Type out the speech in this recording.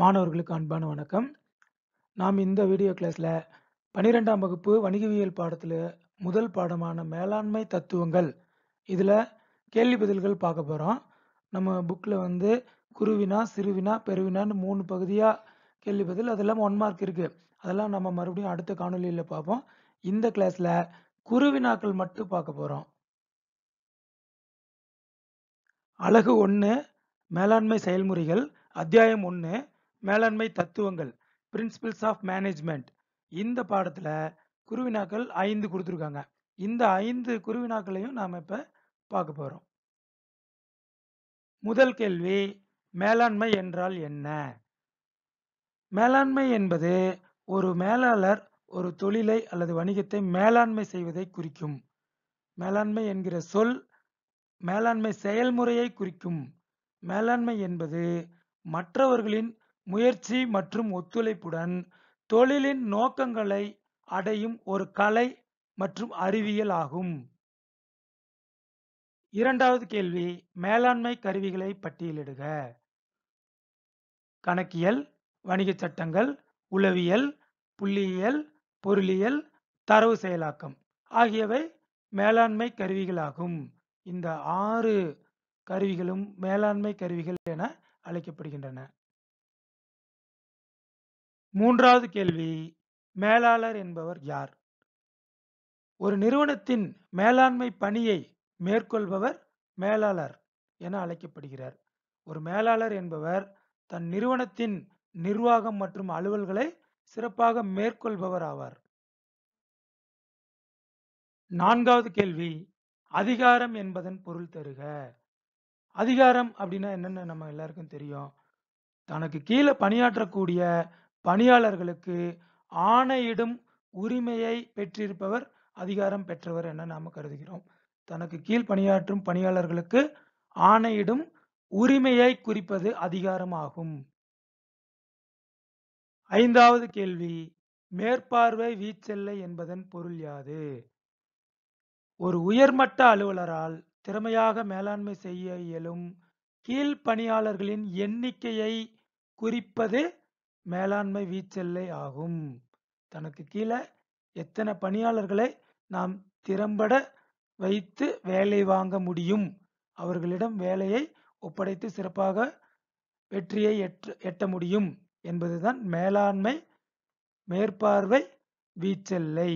மாணவர்களுக்கு அன்பான வணக்கம் நாம் இந்த வீடியோ கிளாஸில் பன்னிரெண்டாம் வகுப்பு வணிகவியல் பாடத்தில் முதல் பாடமான மேலாண்மை தத்துவங்கள் இதில் கேள்வி பதில்கள் பார்க்க போகிறோம் நம்ம புக்கில் வந்து குருவினா சிறுவினா பெருவினான்னு மூணு பகுதியாக கேள்வி பதில் அதெல்லாம் ஒன் மார்க் இருக்குது அதெல்லாம் நம்ம மறுபடியும் அடுத்த காணொலியில் பார்ப்போம் இந்த கிளாஸில் குருவினாக்கள் மட்டும் பார்க்க போகிறோம் அழகு ஒன்று மேலாண்மை செயல்முறைகள் அத்தியாயம் ஒன்று மேலாண்மை தத்துவங்கள் பிரின்சிபிள்ஸ் ஆஃப் மேனேஜ்மெண்ட் இந்த பாடத்தில் குருவினாக்கள் ஐந்து கொடுத்துருக்காங்க இந்த ஐந்து குருவினாக்களையும் நாம் இப்போ பார்க்க போகிறோம் முதல் கேள்வி மேலாண்மை என்றால் என்ன மேலாண்மை என்பது ஒரு மேலாளர் ஒரு தொழிலை அல்லது வணிகத்தை மேலாண்மை செய்வதை குறிக்கும் மேலாண்மை என்கிற சொல் மேலாண்மை செயல்முறையை குறிக்கும் மேலாண்மை என்பது மற்றவர்களின் முயற்சி மற்றும் ஒத்துழைப்புடன் தொழிலின் நோக்கங்களை அடையும் ஒரு கலை மற்றும் அறிவியல் ஆகும் இரண்டாவது கேள்வி மேலாண்மை கருவிகளை பட்டியலிடுக கணக்கியல் வணிகச் சட்டங்கள் உளவியல் புள்ளியியல் பொருளியல் தரவு செயலாக்கம் ஆகியவை மேலாண்மை கருவிகளாகும் இந்த ஆறு கருவிகளும் மேலாண்மை கருவிகள் என அழைக்கப்படுகின்றன மூன்றாவது கேள்வி மேலாளர் என்பவர் யார் ஒரு நிறுவனத்தின் மேலாண்மை பணியை மேற்கொள்பவர் மேலாளர் என அழைக்கப்படுகிறார் ஒரு மேலாளர் என்பவர் தன் நிறுவனத்தின் நிர்வாகம் மற்றும் அலுவல்களை சிறப்பாக மேற்கொள்பவர் ஆவார் நான்காவது கேள்வி அதிகாரம் என்பதன் பொருள் தருக அதிகாரம் அப்படின்னா என்னென்னு நம்ம எல்லாருக்கும் தெரியும் தனக்கு கீழே பணியாற்றக்கூடிய பணியாளர்களுக்கு ஆணையிடும் உரிமையை பெற்றிருப்பவர் அதிகாரம் பெற்றவர் என நாம் கருதுகிறோம் தனக்கு கீழ் பணியாற்றும் பணியாளர்களுக்கு ஆணையிடும் உரிமையை குறிப்பது அதிகாரமாகும் ஐந்தாவது கேள்வி மேற்பார்வை வீச்செல்லை என்பதன் பொருள் யாது ஒரு உயர்மட்ட அலுவலரால் திறமையாக மேலாண்மை செய்ய இயலும் கீழ் பணியாளர்களின் எண்ணிக்கையை குறிப்பது மேலாண்மை வீச்செல்லை ஆகும் தனக்கு கீழே எத்தனை பணியாளர்களை நாம் திறம்பட வைத்து வேலை வாங்க முடியும் அவர்களிடம் வேலையை ஒப்படைத்து சிறப்பாக வெற்றியை எட்ட முடியும் என்பதுதான் மேலாண்மை மேற்பார்வை வீச்செல்லை